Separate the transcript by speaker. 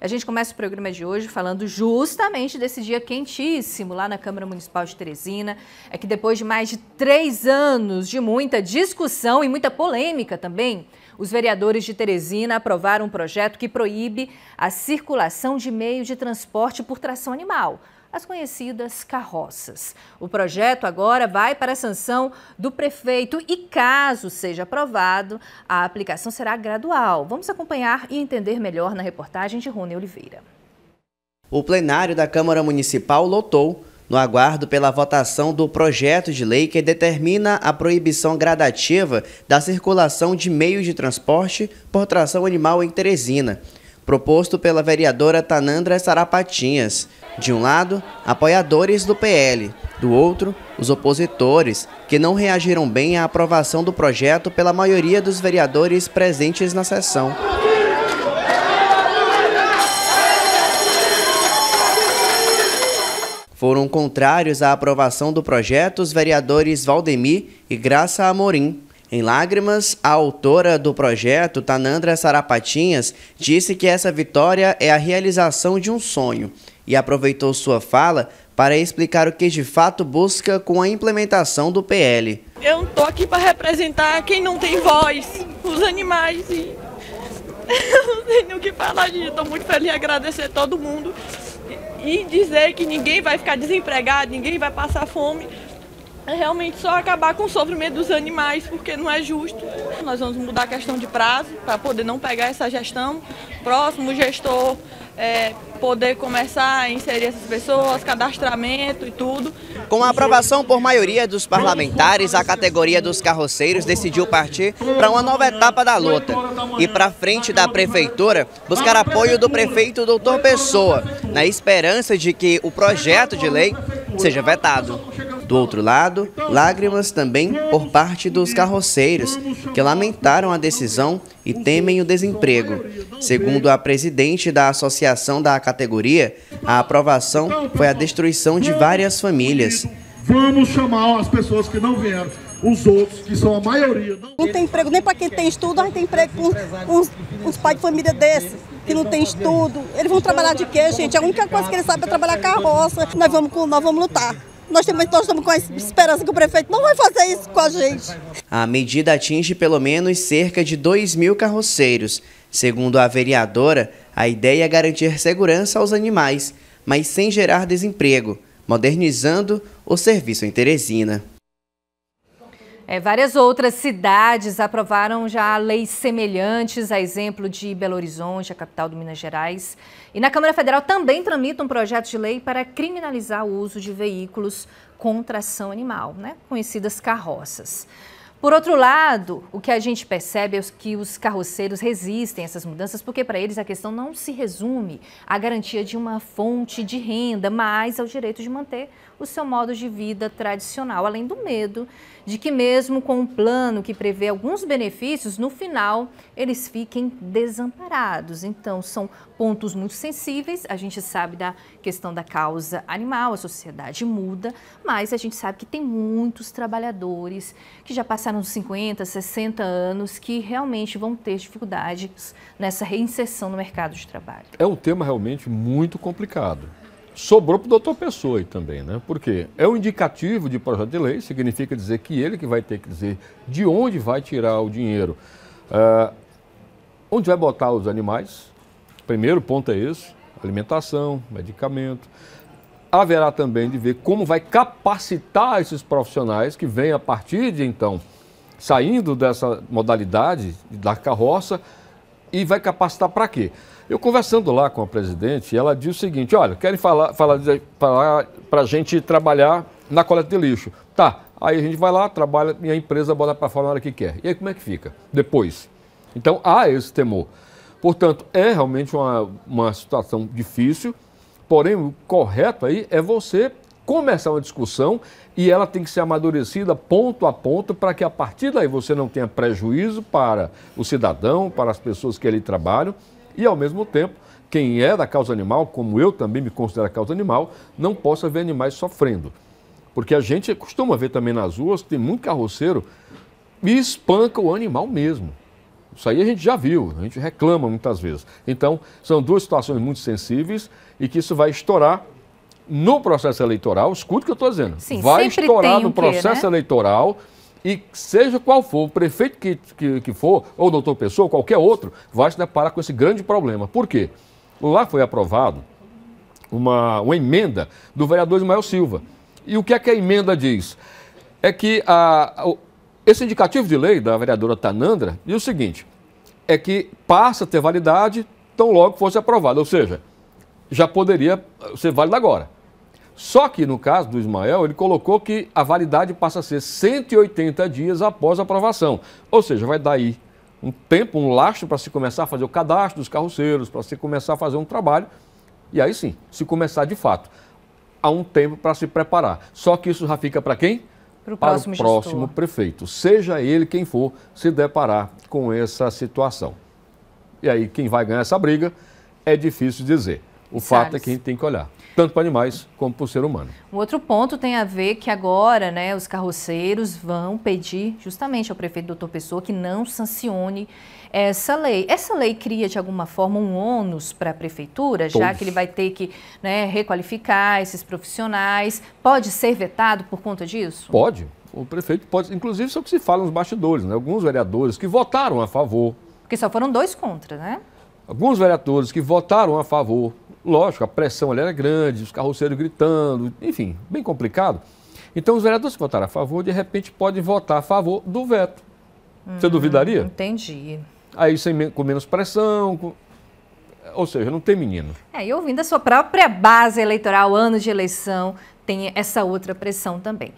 Speaker 1: A gente começa o programa de hoje falando justamente desse dia quentíssimo lá na Câmara Municipal de Teresina. É que depois de mais de três anos de muita discussão e muita polêmica também, os vereadores de Teresina aprovaram um projeto que proíbe a circulação de meio de transporte por tração animal as conhecidas carroças. O projeto agora vai para a sanção do prefeito e, caso seja aprovado, a aplicação será gradual. Vamos acompanhar e entender melhor na reportagem de Rony Oliveira.
Speaker 2: O plenário da Câmara Municipal lotou no aguardo pela votação do projeto de lei que determina a proibição gradativa da circulação de meios de transporte por tração animal em Teresina proposto pela vereadora Tanandra Sarapatinhas. De um lado, apoiadores do PL, do outro, os opositores, que não reagiram bem à aprovação do projeto pela maioria dos vereadores presentes na sessão. Foram contrários à aprovação do projeto os vereadores Valdemir e Graça Amorim. Em lágrimas, a autora do projeto, Tanandra Sarapatinhas, disse que essa vitória é a realização de um sonho e aproveitou sua fala para explicar o que de fato busca com a implementação do PL.
Speaker 1: Eu estou aqui para representar quem não tem voz, os animais e... Eu não sei nem o que falar, gente. Estou muito feliz em agradecer todo mundo e dizer que ninguém vai ficar desempregado, ninguém vai passar fome é realmente só acabar com o sofrimento dos animais, porque não é justo. Nós vamos mudar a questão de prazo para poder não pegar essa gestão. Próximo gestor é, poder começar a inserir essas pessoas, cadastramento e tudo.
Speaker 2: Com a aprovação por maioria dos parlamentares, a categoria dos carroceiros decidiu partir para uma nova etapa da luta e para frente da prefeitura buscar apoio do prefeito Doutor Pessoa, na esperança de que o projeto de lei seja vetado. Do outro lado, lágrimas também por parte dos carroceiros, que lamentaram a decisão e temem o desemprego. Segundo a presidente da associação da categoria, a aprovação foi a destruição de várias famílias.
Speaker 3: Vamos chamar as pessoas que não vieram os outros, que são a maioria. Não, tem emprego
Speaker 2: nem para quem tem estudo, mas tem emprego com os pais de família desses, que não tem estudo. Eles vão trabalhar de quê, gente? A única coisa que eles sabem é trabalhar carroça. Nós vamos, nós vamos lutar. Nós, temos, nós estamos com a esperança que o prefeito não vai fazer isso com a gente. A medida atinge pelo menos cerca de 2 mil carroceiros. Segundo a vereadora, a ideia é garantir segurança aos animais, mas sem gerar desemprego, modernizando o serviço em Teresina.
Speaker 1: É, várias outras cidades aprovaram já leis semelhantes, a exemplo de Belo Horizonte, a capital do Minas Gerais. E na Câmara Federal também tramita um projeto de lei para criminalizar o uso de veículos com tração animal, né? conhecidas carroças. Por outro lado, o que a gente percebe é que os carroceiros resistem a essas mudanças, porque para eles a questão não se resume à garantia de uma fonte de renda, mas ao direito de manter o seu modo de vida tradicional, além do medo de que, mesmo com um plano que prevê alguns benefícios, no final eles fiquem desamparados. Então, são pontos muito sensíveis. A gente sabe da questão da causa animal, a sociedade muda, mas a gente sabe que tem muitos trabalhadores que já passaram dos 50, 60 anos que realmente vão ter dificuldades nessa reinserção no mercado de trabalho.
Speaker 3: É um tema realmente muito complicado sobrou para o doutor Pessoa aí também, né? Porque é um indicativo de projeto de lei, significa dizer que ele que vai ter que dizer de onde vai tirar o dinheiro, uh, onde vai botar os animais. Primeiro ponto é esse: alimentação, medicamento. Haverá também de ver como vai capacitar esses profissionais que vêm a partir de então, saindo dessa modalidade da carroça, e vai capacitar para quê? Eu conversando lá com a presidente, ela disse o seguinte: olha, querem falar, falar, falar para a gente trabalhar na coleta de lixo. Tá, aí a gente vai lá, trabalha e a empresa bota para fora na hora que quer. E aí como é que fica depois? Então há esse temor. Portanto, é realmente uma, uma situação difícil, porém o correto aí é você começar uma discussão e ela tem que ser amadurecida ponto a ponto para que a partir daí você não tenha prejuízo para o cidadão, para as pessoas que ali trabalham e ao mesmo tempo quem é da causa animal, como eu também me considero a causa animal, não possa ver animais sofrendo. Porque a gente costuma ver também nas ruas, tem muito carroceiro e espanca o animal mesmo. Isso aí a gente já viu, a gente reclama muitas vezes. Então, são duas situações muito sensíveis e que isso vai estourar no processo eleitoral, escute o que eu estou dizendo. Sim, vai estourar no processo né? eleitoral e seja qual for, o prefeito que, que, que for, ou doutor Pessoa, ou qualquer outro, vai se deparar com esse grande problema. Por quê? Lá foi aprovado uma, uma emenda do vereador Ismael Silva. E o que é que a emenda diz? É que a, a esse indicativo de lei da vereadora Tanandra diz o seguinte, é que passa a ter validade tão logo fosse aprovado, ou seja, já poderia ser válido agora. Só que no caso do Ismael, ele colocou que a validade passa a ser 180 dias após a aprovação. Ou seja, vai dar aí um tempo, um lastro para se começar a fazer o cadastro dos carroceiros, para se começar a fazer um trabalho. E aí sim, se começar de fato, há um tempo para se preparar. Só que isso já fica para quem?
Speaker 1: para o próximo, para o próximo
Speaker 3: prefeito, seja ele quem for, se deparar com essa situação. E aí, quem vai ganhar essa briga é difícil dizer. O fato Salles. é que a gente tem que olhar, tanto para animais como para o ser humano.
Speaker 1: Um outro ponto tem a ver que agora né, os carroceiros vão pedir justamente ao prefeito doutor Pessoa que não sancione essa lei. Essa lei cria de alguma forma um ônus para a prefeitura, Todos. já que ele vai ter que né, requalificar esses profissionais. Pode ser vetado por conta disso? Pode.
Speaker 3: O prefeito pode. Inclusive, isso é o que se fala nos bastidores. Né? Alguns vereadores que votaram a favor.
Speaker 1: Porque só foram dois contra, né?
Speaker 3: Alguns vereadores que votaram a favor Lógico, a pressão ali era grande, os carroceiros gritando, enfim, bem complicado. Então, os vereadores que votaram a favor, de repente, podem votar a favor do veto. Você hum, duvidaria?
Speaker 1: Entendi.
Speaker 3: Aí, sem, com menos pressão, com... ou seja, não tem menino.
Speaker 1: É, e ouvindo a sua própria base eleitoral, ano de eleição, tem essa outra pressão também.